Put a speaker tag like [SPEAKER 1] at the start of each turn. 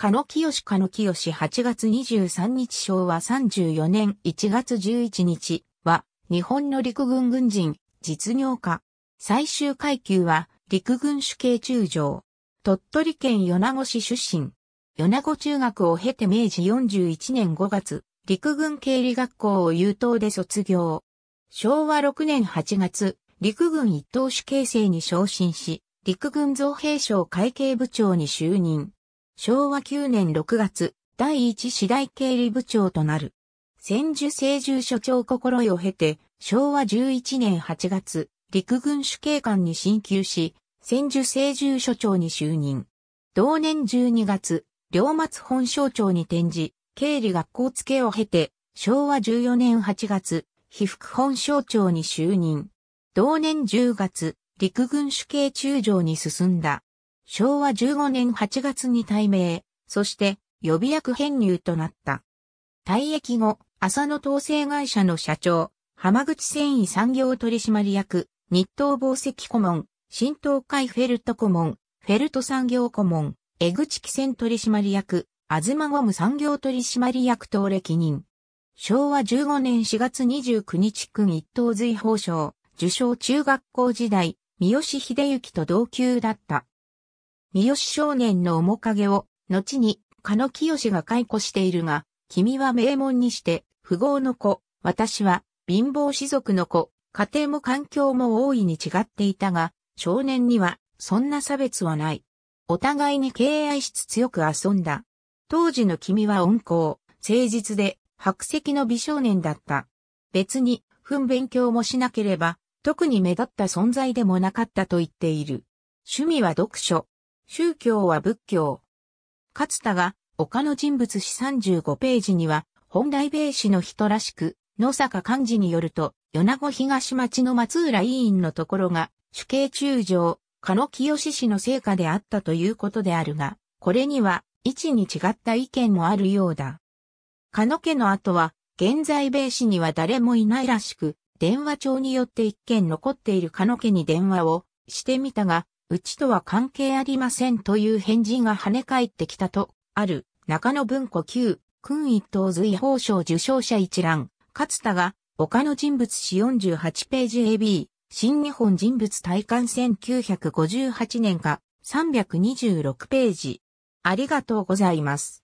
[SPEAKER 1] カノキヨシカノキヨシ8月23日昭和34年1月11日は、日本の陸軍軍人、実業家。最終階級は、陸軍主系中将。鳥取県米子市出身。米子中学を経て明治41年5月、陸軍経理学校を優等で卒業。昭和6年8月、陸軍一等主系生に昇進し、陸軍造兵省会計部長に就任。昭和9年6月、第一次大経理部長となる。千住聖住所長心得を経て、昭和11年8月、陸軍主警官に進級し、千住聖住所長に就任。同年12月、両松本省庁に転じ、経理学校付けを経て、昭和14年8月、被服本省庁に就任。同年10月、陸軍主計中将に進んだ。昭和15年8月に退名、そして予備役編入となった。退役後、浅野統制会社の社長、浜口繊維産業取締役、日東宝石顧問、新東海フェルト顧問、フェルト産業顧問、江口汽船取締役、東ゴム産業取締役等歴任。昭和15年4月29日区一等随法賞、受賞中学校時代、三好秀幸と同級だった。三好少年の面影を、後に、か野清が解雇しているが、君は名門にして、富豪の子、私は、貧乏士族の子、家庭も環境も大いに違っていたが、少年には、そんな差別はない。お互いに敬愛しつ強く遊んだ。当時の君は温厚、誠実で、白石の美少年だった。別に、分勉強もしなければ、特に目立った存在でもなかったと言っている。趣味は読書、宗教は仏教。勝田が、他の人物史35ページには、本来米ーの人らしく、野坂幹事によると、米子東町の松浦委員のところが、主計中将、加野清氏の成果であったということであるが、これには、位置に違った意見もあるようだ。加野家の後は、現在米市には誰もいないらしく、電話帳によって一件残っている加野家に電話をしてみたが、うちとは関係ありませんという返事が跳ね返ってきたと、ある、中野文庫旧、君一等随法賞受賞者一覧、勝田が、他の人物史48ページ AB、新日本人物体感1958年か、326ページ。ありがとうございます。